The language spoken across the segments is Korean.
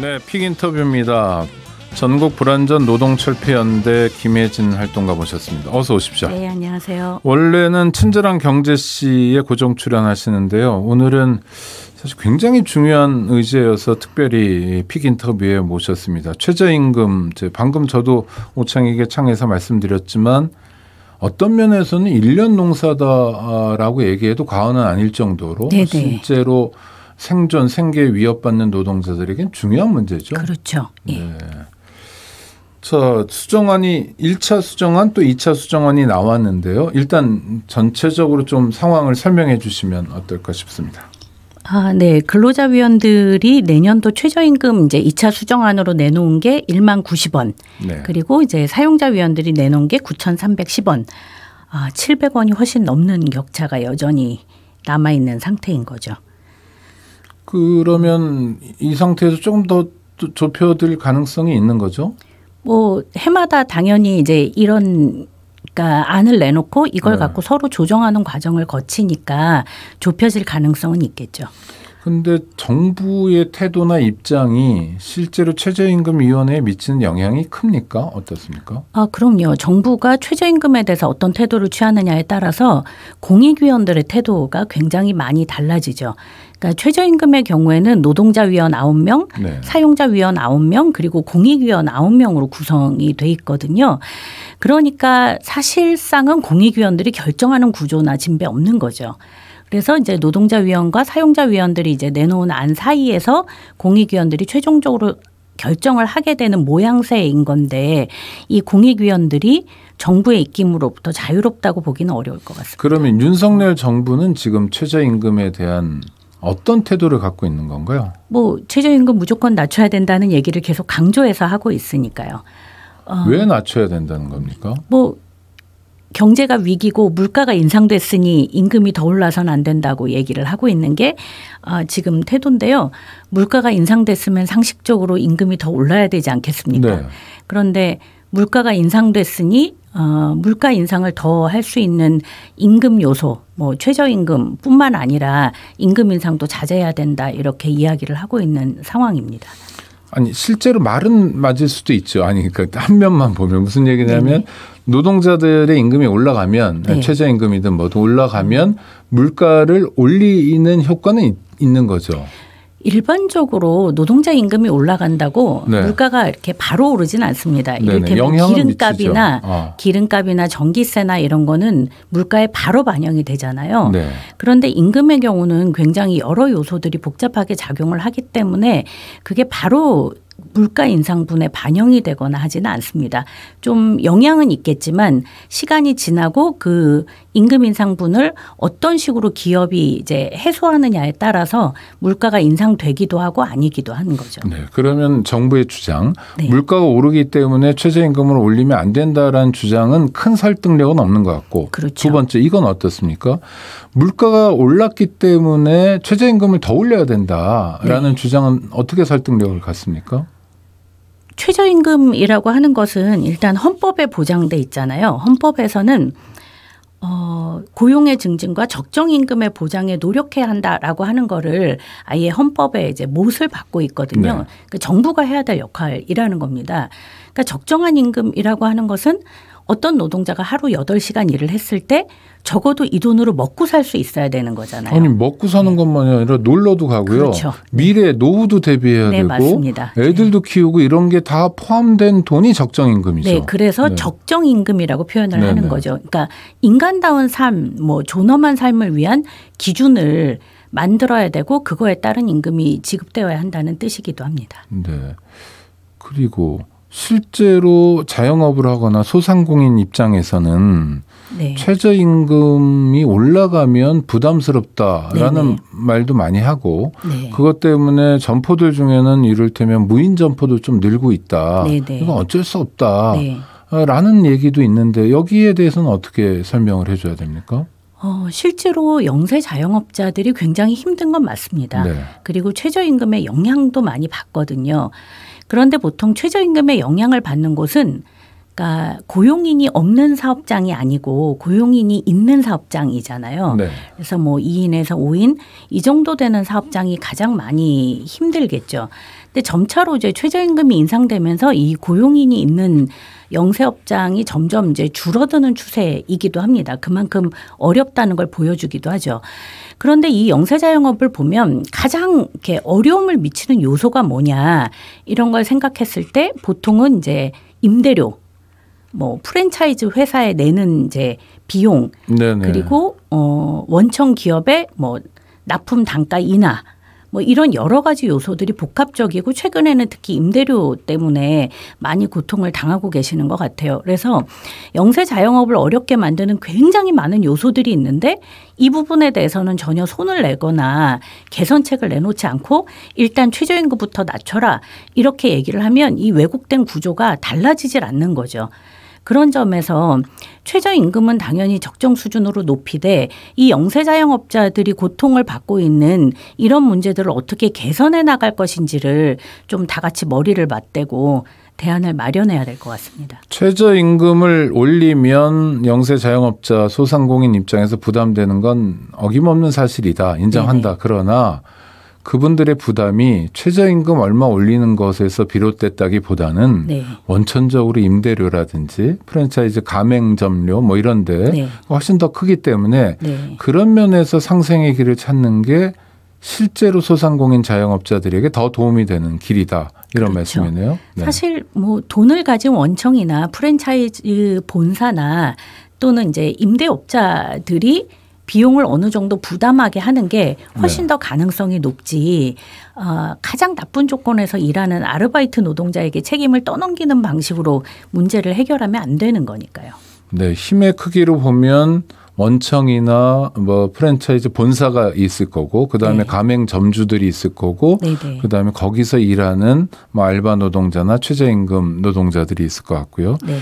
네, 픽 인터뷰입니다. 전국 불안전 노동철폐연대 김혜진 활동가 모셨습니다. 어서 오십시오. 네, 안녕하세요. 원래는 친절한 경제 씨에 고정 출연하시는데요. 오늘은 사실 굉장히 중요한 의제여서 특별히 픽 인터뷰에 모셨습니다. 최저임금, 방금 저도 오창익의 창에서 말씀드렸지만 어떤 면에서는 일년 농사다라고 얘기해도 과언은 아닐 정도로 네네. 네. 실제로 생존 생계 위협받는 노동자들에겐 중요한 문제죠. 그렇죠. 예. 네. 자, 수정안이 1차 수정안 또 2차 수정안이 나왔는데요. 일단 전체적으로 좀 상황을 설명해 주시면 어떨까 싶습니다. 아, 네. 근로자위원들이 내년도 최저임금 이제 2차 수정안으로 내놓은 게 1만 90원. 네. 그리고 이제 사용자위원들이 내놓은 게 9,310원. 아, 700원이 훨씬 넘는 격차가 여전히 남아 있는 상태인 거죠. 그러면 이 상태에서 조금 더 좁혀들 가능성이 있는 거죠? 뭐 해마다 당연히 이제 이런 그러니까 안을 내놓고 이걸 네. 갖고 서로 조정하는 과정을 거치니까 좁혀질 가능성은 있겠죠. 근데 정부의 태도나 입장이 실제로 최저임금위원회에 미치는 영향이 큽니까? 어떻습니까? 아, 그럼요. 정부가 최저임금에 대해서 어떤 태도를 취하느냐에 따라서 공익위원들의 태도가 굉장히 많이 달라지죠. 그러니까 최저임금의 경우에는 노동자위원 9명, 네. 사용자위원 9명, 그리고 공익위원 9명으로 구성이 돼 있거든요. 그러니까 사실상은 공익위원들이 결정하는 구조나 진배 없는 거죠. 그래서 이제 노동자위원과 사용자위원들이 이제 내놓은 안 사이에서 공익위원들이 최종적으로 결정을 하게 되는 모양새인 건데 이 공익위원들이 정부의 입김으로부터 자유롭다고 보기는 어려울 것 같습니다. 그러면 윤석열 정부는 지금 최저임금에 대한 어떤 태도를 갖고 있는 건가요? 뭐 최저임금 무조건 낮춰야 된다는 얘기를 계속 강조해서 하고 있으니까요. 어, 왜 낮춰야 된다는 겁니까? 뭐 경제가 위기고 물가가 인상됐으니 임금이 더 올라선 안 된다고 얘기를 하고 있는 게 어, 지금 태도인데요. 물가가 인상됐으면 상식적으로 임금이 더 올라야 되지 않겠습니까? 네. 그런데 물가가 인상됐으니 어, 물가 인상을 더 할 수 있는 임금 요소, 뭐 최저임금뿐만 아니라 임금 인상도 자제해야 된다 이렇게 이야기를 하고 있는 상황입니다. 아니 실제로 말은 맞을 수도 있죠. 아니 그러니까 한 면만 보면 무슨 얘기냐면 네네. 노동자들의 임금이 올라가면 네. 최저임금이든 뭐든 올라가면 물가를 올리는 효과는 있는 거죠. 일반적으로 노동자 임금이 올라간다고 네. 물가가 이렇게 바로 오르진 않습니다. 이를테면 기름값이나 아. 기름값이나 전기세나 이런 거는 물가에 바로 반영이 되잖아요. 네. 그런데 임금의 경우는 굉장히 여러 요소들이 복잡하게 작용을 하기 때문에 그게 바로 물가 인상분에 반영이 되거나 하지는 않습니다. 좀 영향은 있겠지만 시간이 지나고 그 임금 인상분을 어떤 식으로 기업이 이제 해소하느냐에 따라서 물가가 인상되기도 하고 아니기도 하는 거죠. 네. 그러면 정부의 주장 네. 물가가 오르기 때문에 최저임금을 올리면 안 된다라는 주장은 큰 설득력은 없는 것 같고 그렇죠. 두 번째 이건 어떻습니까? 물가가 올랐기 때문에 최저임금을 더 올려야 된다라는 네. 주장은 어떻게 설득력을 갖습니까? 최저임금이라고 하는 것은 일단 헌법에 보장돼 있잖아요. 헌법에서는 어, 고용의 증진과 적정 임금의 보장에 노력해야 한다라고 하는 거를 아예 헌법에 이제 못을 받고 있거든요. 네. 그러니까 정부가 해야 될 역할이라는 겁니다. 그러니까 적정한 임금이라고 하는 것은 어떤 노동자가 하루 여덟 시간 일을 했을 때 적어도 이 돈으로 먹고 살 수 있어야 되는 거잖아요. 아니 먹고 사는 네. 것만이 아니라 놀러도 가고요. 그렇죠. 네. 미래 노후도 대비해야 네, 되고 맞습니다. 네. 애들도 네. 키우고 이런 게 다 포함된 돈이 적정 임금이죠. 네, 그래서 네. 적정 임금이라고 표현을 하는 거죠. 그러니까 인간다운 삶, 뭐 존엄한 삶을 위한 기준을 만들어야 되고 그거에 따른 임금이 지급되어야 한다는 뜻이기도 합니다. 네. 그리고 실제로 자영업을 하거나 소상공인 입장에서는 네. 최저임금이 올라가면 부담스럽다라는 네네. 말도 많이 하고 네. 그것 때문에 점포들 중에는 이를테면 무인 점포도 좀 늘고 있다. 네네. 이건 어쩔 수 없다. 네. 라는 얘기도 있는데 여기에 대해서는 어떻게 설명을 해줘야 됩니까? 어, 실제로 영세 자영업자들이 굉장히 힘든 건 맞습니다. 네. 그리고 최저임금의 영향도 많이 받거든요. 그런데 보통 최저임금의 영향을 받는 곳은 그러니까 고용인이 없는 사업장이 아니고 고용인이 있는 사업장이잖아요. 네. 그래서 뭐 2인에서 5인 이 정도 되는 사업장이 가장 많이 힘들겠죠. 근데 점차로 이제 최저임금이 인상되면서 이 고용인이 있는 영세업장이 점점 이제 줄어드는 추세이기도 합니다. 그만큼 어렵다는 걸 보여주기도 하죠. 그런데 이 영세자 영업을 보면 가장 이렇게 어려움을 미치는 요소가 뭐냐 이런 걸 생각했을 때 보통은 이제 임대료 뭐 프랜차이즈 회사에 내는 이제 비용 네네. 그리고 어 원청 기업의 뭐 납품 단가 인하 뭐 이런 여러 가지 요소들이 복합적이고 최근에는 특히 임대료 때문에 많이 고통을 당하고 계시는 것 같아요. 그래서 영세 자영업을 어렵게 만드는 굉장히 많은 요소들이 있는데 이 부분에 대해서는 전혀 손을 내거나 개선책을 내놓지 않고 일단 최저임금부터 낮춰라 이렇게 얘기를 하면 이 왜곡된 구조가 달라지질 않는 거죠. 그런 점에서 최저임금은 당연히 적정 수준으로 높이되 이 영세 자영업자들이 고통을 받고 있는 이런 문제들을 어떻게 개선해 나갈 것인지를 좀 다 같이 머리를 맞대고 대안을 마련해야 될 것 같습니다. 최저임금을 올리면 영세 자영업자 소상공인 입장에서 부담되는 건 어김없는 사실이다. 인정한다. 네네. 그러나 그분들의 부담이 최저임금 얼마 올리는 것에서 비롯됐다기보다는 네. 원천적으로 임대료라든지 프랜차이즈 가맹점료 뭐 이런데 네. 훨씬 더 크기 때문에 네. 그런 면에서 상생의 길을 찾는 게 실제로 소상공인 자영업자들에게 더 도움이 되는 길이다 이런 그렇죠. 말씀이네요. 네. 사실 뭐 돈을 가진 원청이나 프랜차이즈 본사나 또는 이제 임대업자들이 비용을 어느 정도 부담하게 하는 게 훨씬 네. 더 가능성이 높지 어, 가장 나쁜 조건에서 일하는 아르바이트 노동자에게 책임을 떠넘기는 방식으로 문제를 해결하면 안 되는 거니까요. 네, 힘의 크기로 보면 원청이나 뭐 프랜차이즈 본사가 있을 거고 그다음에 네. 가맹 점주들이 있을 거고 네, 네. 그다음에 거기서 일하는 뭐 알바 노동자나 최저임금 노동자들이 있을 것 같고요. 네.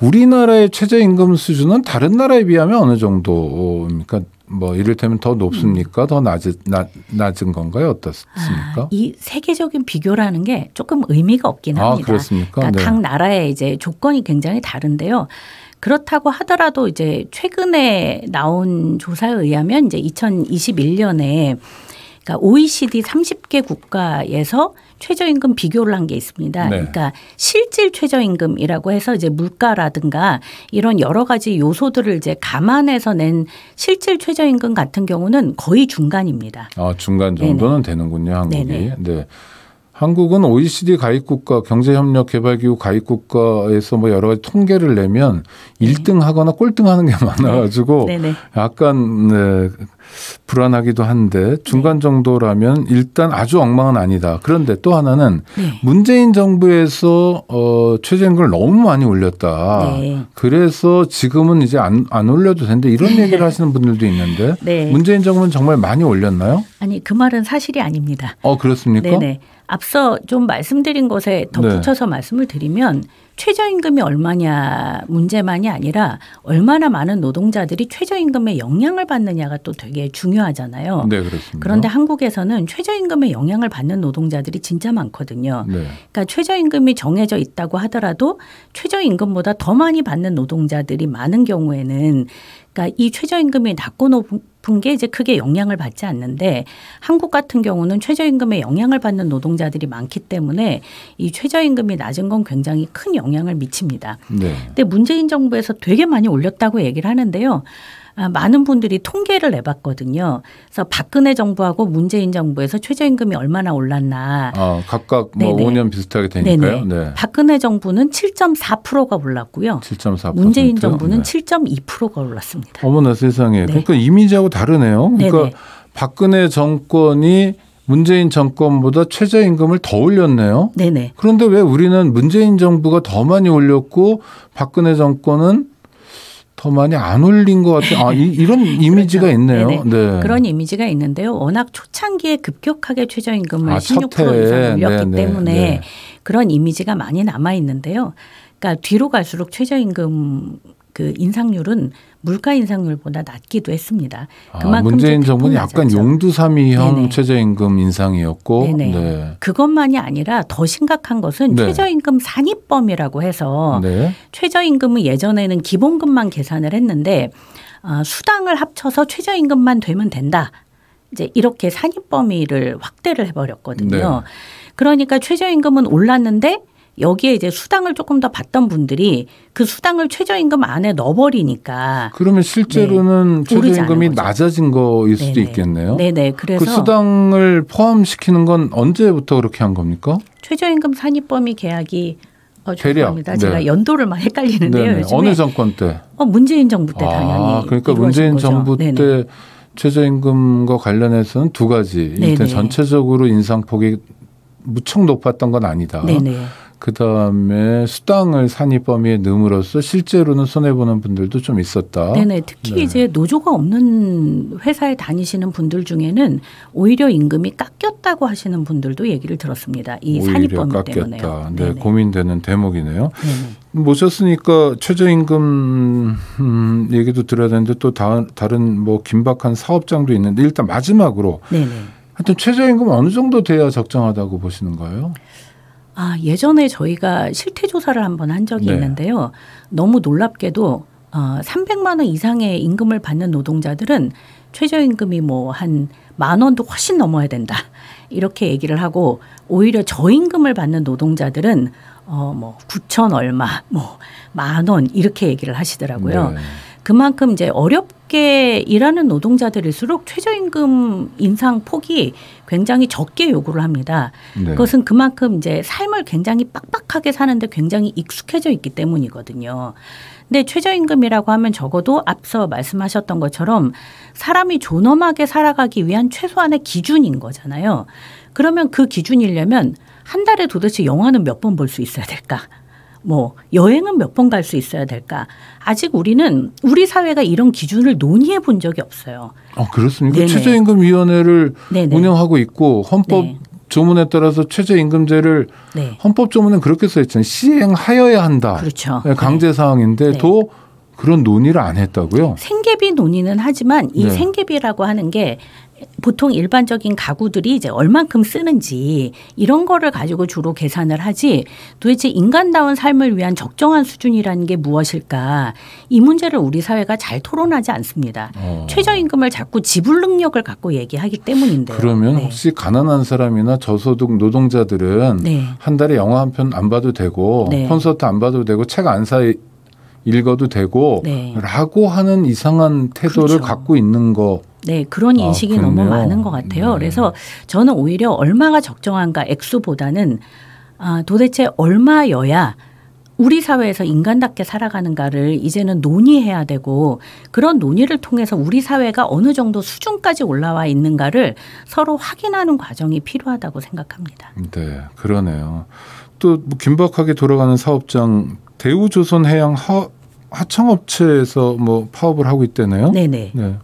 우리나라의 최저임금 수준은 다른 나라에 비하면 어느 정도입니까? 그러니까 뭐 이를테면 더 높습니까? 더 낮은, 낮, 낮은 건가요? 어떻습니까? 아, 이 세계적인 비교라는 게 조금 의미가 없긴 아, 합니다. 그렇습니까? 그러니까 네. 각 나라의 이제 조건이 굉장히 다른데요. 그렇다고 하더라도 이제 최근에 나온 조사에 의하면 이제 2021년에 그러니까 OECD 30개 국가에서 최저임금 비교를 한 게 있습니다. 네. 그러니까 실질 최저임금이라고 해서 이제 물가라든가 이런 여러 가지 요소들을 이제 감안해서 낸 실질 최저임금 같은 경우는 거의 중간입니다. 아 중간 정도는 네네. 되는군요 한국이. 네네. 네. 한국은 OECD 가입국가 경제협력개발기구 가입국가에서 뭐 여러 가지 통계를 내면 네. 1등 하거나 꼴등 하는 게 네. 많아가지고 네. 약간 네, 불안하기도 한데 중간 네. 정도라면 일단 아주 엉망은 아니다. 그런데 또 하나는 네. 문재인 정부에서 어, 최저임금을 너무 많이 올렸다. 네. 그래서 지금은 이제 안, 안 올려도 된는 이런 네. 얘기를 하시는 분들도 있는데 네. 문재인 정부는 정말 많이 올렸나요? 아니 그 말은 사실이 아닙니다. 어 그렇습니까? 네네. 앞서 좀 말씀드린 것에 덧붙여서 네. 말씀을 드리면 최저임금이 얼마냐 문제만이 아니라 얼마나 많은 노동자들이 최저임금에 영향을 받느냐가 또 되게 중요하잖아요. 네, 그렇습니다. 그런데 한국에서는 최저임금에 영향을 받는 노동자들이 진짜 많거든요. 네. 그러니까 최저임금이 정해져 있다고 하더라도 최저임금보다 더 많이 받는 노동자들이 많은 경우에는 그러니까 이 최저임금이 낮고 높은 높은 게 이제 크게 영향을 받지 않는데 한국 같은 경우는 최저임금에 영향을 받는 노동자들이 많기 때문에 이 최저임금이 낮은 건 굉장히 큰 영향을 미칩니다. 네. 근데 문재인 정부에서 되게 많이 올렸다고 얘기를 하는데요. 아, 많은 분들이 통계를 내봤거든요. 그래서 박근혜 정부하고 문재인 정부에서 최저임금이 얼마나 올랐나. 아, 각각 뭐 네네. 5년 비슷하게 되니까요. 네 박근혜 정부는 7.4%가 올랐고요. 7.4%. 문재인 정부는 네. 7.2%가 올랐습니다. 어머나 세상에. 네. 그러니까 이미지하고 다르네요. 그러니까 네네. 박근혜 정권이 문재인 정권보다 최저임금을 더 올렸네요. 네네. 그런데 왜 우리는 문재인 정부가 더 많이 올렸고 박근혜 정권은 더 많이 안 올린 것같아요아 이, 런 그렇죠. 이미지가 있네요. 네 그런 이미지가 있는데요. 워낙 초창기에 급격하게 최저임금을 아, 16% 이상 올렸기 네네. 네, 때문에 네 그런 이미지가 많이 남아 있는데요. 그러니까 뒤로 갈수록 최저임금 그 인상률은 물가 인상률보다 낮기도 했습니다. 아, 그만큼 아, 문재인 정부는 약간 용두삼이형 최저임금 인상이었고 네 그것만이 아니라 더 심각한 것은 네. 최저임금 산입범이라고 해서 네. 최저임금은 예전에는 기본금만 계산을 했는데 어, 수당을 합쳐서 최저임금만 되면 된다. 이제 이렇게 산입 범위를 확대를 해버렸거든요. 네. 그러니까 최저임금은 올랐는데 여기에 이제 수당을 조금 더 받던 분들이 그 수당을 최저임금 안에 넣어버리니까 그러면 실제로는 네, 최저임금이 낮아진 거일 수도 네네. 있겠네요. 네네. 그래서 그 수당을 포함시키는 건 언제부터 그렇게 한 겁니까? 최저임금 산입 범위 계약이 어, 죄송합니다. 네. 제가 연도를 많 헷갈리는데요. 어느 정권 때? 어, 문재인 정부 때 아, 당연히. 그러니까 문재인 거죠. 정부 네네. 때 최저임금과 관련해서는 두 가지. 일단 전체적으로 인상폭이 무척 높았던 건 아니다. 네네. 그다음에 수당을 산입 범위에 넣음으로써 실제로는 손해 보는 분들도 좀 있었다. 네네. 특히 네. 이제 노조가 없는 회사에 다니시는 분들 중에는 오히려 임금이 깎였다고 하시는 분들도 얘기를 들었습니다. 이 산입 범위 때문에. 네, 네네. 고민되는 대목이네요. 네네. 모셨으니까 최저임금 음, 얘기도 들어야 되는데 또 다, 다른 뭐 긴박한 사업장도 있는데 일단 마지막으로 네네. 하여튼 최저임금 어느 정도 돼야 적정하다고 보시는 거예요? 아, 예전에 저희가 실태 조사를 한 번 한 적이 네. 있는데요. 너무 놀랍게도 어, 300만 원 이상의 임금을 받는 노동자들은 최저임금이 뭐 한 만 원도 훨씬 넘어야 된다. 이렇게 얘기를 하고 오히려 저임금을 받는 노동자들은 어 뭐 9천 얼마 뭐 만 원 이렇게 얘기를 하시더라고요. 네. 그만큼 이제 어렵게 일하는 노동자들일수록 최저임금 인상 폭이 굉장히 적게 요구를 합니다. 네. 그것은 그만큼 이제 삶을 굉장히 빡빡하게 사는데 굉장히 익숙해져 있기 때문이거든요. 근데 최저임금이라고 하면 적어도 앞서 말씀하셨던 것처럼 사람이 존엄하게 살아가기 위한 최소한의 기준인 거잖아요. 그러면 그 기준이려면 한 달에 도대체 영화는 몇 번 볼 수 있어야 될까? 뭐 여행은 몇 번 갈 수 있어야 될까? 아직 우리는 우리 사회가 이런 기준을 논의해 본 적이 없어요. 아 그렇습니까? 네네. 최저임금위원회를 네네. 운영하고 있고 헌법 네. 조문에 따라서 최저임금제를 네. 헌법 조문은 그렇게 써 있잖아요. 시행하여야 한다. 그렇죠. 예, 강제 네. 사항인데 네. 도 그런 논의를 안 했다고요? 생계비 논의는 하지만 이 네. 생계비라고 하는 게 보통 일반적인 가구들이 이제 얼만큼 쓰는지 이런 거를 가지고 주로 계산을 하지 도대체 인간다운 삶을 위한 적정한 수준이라는 게 무엇일까 이 문제를 우리 사회가 잘 토론하지 않습니다. 어. 최저임금을 자꾸 지불 능력을 갖고 얘기하기 때문인데요. 그러면 네. 혹시 가난한 사람이나 저소득 노동자들은 네. 한 달에 영화 한 편 안 봐도 되고 네. 콘서트 안 봐도 되고 책안사 읽어도 되고 네. 라고 하는 이상한 태도를 그렇죠. 갖고 있는 거 네, 그런 아, 인식이 아, 너무 많은 것 같아요. 네. 그래서 저는 오히려 얼마가 적정한가 액수보다는 아, 도대체 얼마여야 우리 사회에서 인간답게 살아가는가를 이제는 논의해야 되고 그런 논의를 통해서 우리 사회가 어느 정도 수준까지 올라와 있는가를 서로 확인하는 과정이 필요하다고 생각합니다. 네, 그러네요. 또 뭐 긴박하게 돌아가는 사업장 대우조선해양 하, 하청업체에서 뭐 파업을 하고 있대네요 네네. 네.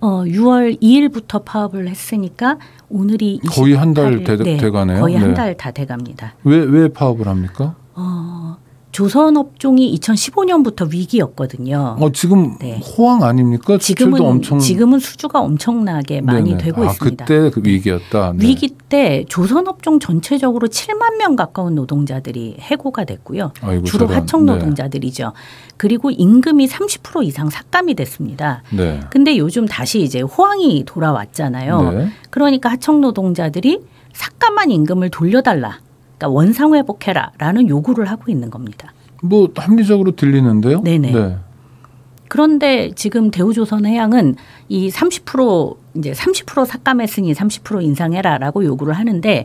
어, 6월 2일부터 파업을 했으니까 오늘이 거의 한달돼 네, 가네요. 거의 네. 한달 다 돼갑니다. 왜 왜 파업을 합니까? 어, 조선 업종이 2015년부터 위기였거든요. 어, 지금 네. 호황 아닙니까? 지금은 엄청... 지금은 수주가 엄청나게 많이 네네. 되고 아, 있습니다. 그때 그 위기였다. 네. 위기 때 조선 업종 전체적으로 7만 명 가까운 노동자들이 해고가 됐고요. 아이고, 주로 저런. 하청 네. 노동자들이죠. 네. 그리고 임금이 30% 이상 삭감이 됐습니다. 네. 근데 요즘 다시 이제 호황이 돌아왔잖아요. 네. 그러니까 하청 노동자들이 삭감한 임금을 돌려달라. 그러니까 원상회복해라라는 요구를 하고 있는 겁니다. 뭐 합리적으로 들리는데요. 네네. 네. 그런데 지금 대우조선해양은 이 30% 이제 30% 삭감했으니 30% 인상해라라고 요구를 하는데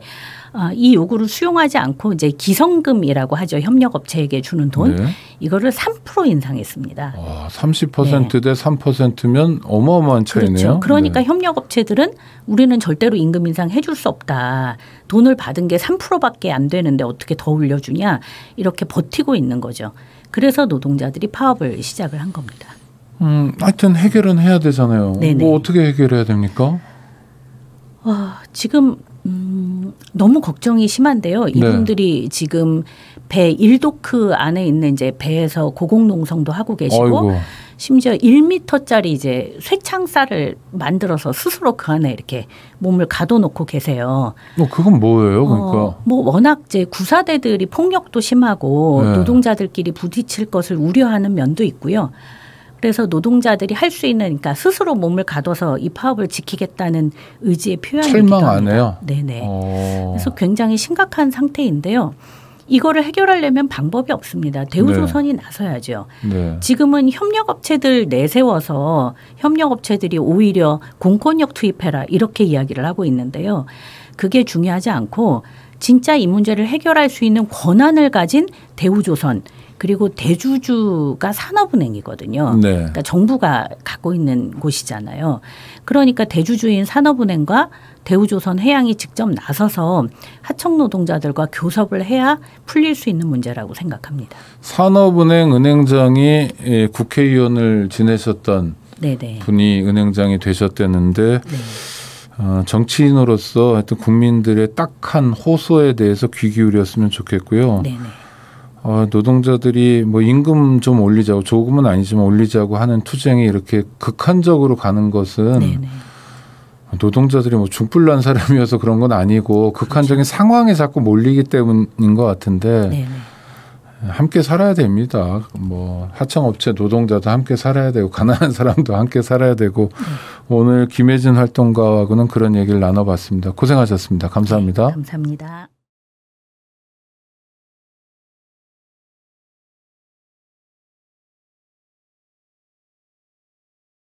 어, 이 요구를 수용하지 않고 이제 기성금이라고 하죠 협력업체에게 주는 돈 네. 이거를 3% 인상했습니다. 와, 30%대 네. 3%면 어마어마한 차이네요. 그렇죠. 그러니까 네. 협력업체들은 우리는 절대로 임금 인상 해줄 수 없다. 돈을 받은 게 3%밖에 안 되는데 어떻게 더 올려주냐 이렇게 버티고 있는 거죠. 그래서 노동자들이 파업을 시작을 한 겁니다. 음, 하여튼 해결은 해야 되잖아요. 네네. 뭐 어떻게 해결해야 됩니까? 어, 지금 음, 너무 걱정이 심한데요. 네. 이분들이 네. 지금 배 1도크 안에 있는 이제 배에서 고공농성도 하고 계시고 어이구. 심지어 1미터짜리 이제 쇠창살을 만들어서 스스로 그 안에 이렇게 몸을 가둬놓고 계세요. 뭐 그건 뭐예요, 어, 그러니까? 어, 뭐 워낙 이제 구사대들이 폭력도 심하고 네. 노동자들끼리 부딪힐 것을 우려하는 면도 있고요. 그래서 노동자들이 할 수 있는 그러니까 스스로 몸을 가둬서 이 파업을 지키겠다는 의지의 표현이기도 합니다. 철망 안 해요. 네네. 오. 어. 그래서 굉장히 심각한 상태인데요. 이거를 해결하려면 방법이 없습니다. 대우조선이 네. 나서야죠. 네. 지금은 협력업체들 내세워서 협력업체들이 오히려 공권력 투입해라 이렇게 이야기를 하고 있는데요. 그게 중요하지 않고 진짜 이 문제를 해결할 수 있는 권한을 가진 대우조선 그리고 대주주가 산업은행이거든요. 네. 그러니까 정부가 갖고 있는 곳이잖아요. 그러니까 대주주인 산업은행과 대우조선 해양이 직접 나서서 하청 노동자들과 교섭을 해야 풀릴 수 있는 문제라고 생각합니다. 산업은행 은행장이 예, 국회의원을 지내셨던 네네. 네. 분이 은행장이 되셨다는데 네. 어, 정치인으로서 하여튼 국민들의 딱한 호소에 대해서 귀 기울였으면 좋겠고요. 네네. 네. 어, 노동자들이 뭐 임금 좀 올리자고 조금은 아니지만 올리자고 하는 투쟁이 이렇게 극한적으로 가는 것은 네네. 네. 노동자들이 뭐 중불난 사람이어서 그런 건 아니고 그렇죠. 극한적인 그렇죠. 상황에 자꾸 몰리기 때문인 것 같은데 네네. 네. 함께 살아야 됩니다. 뭐 하청업체 노동자도 함께 살아야 되고 가난한 사람도 함께 살아야 되고 네. 오늘 김혜진 활동가하고는 그런 얘기를 나눠봤습니다. 고생하셨습니다. 감사합니다. 네, 감사합니다.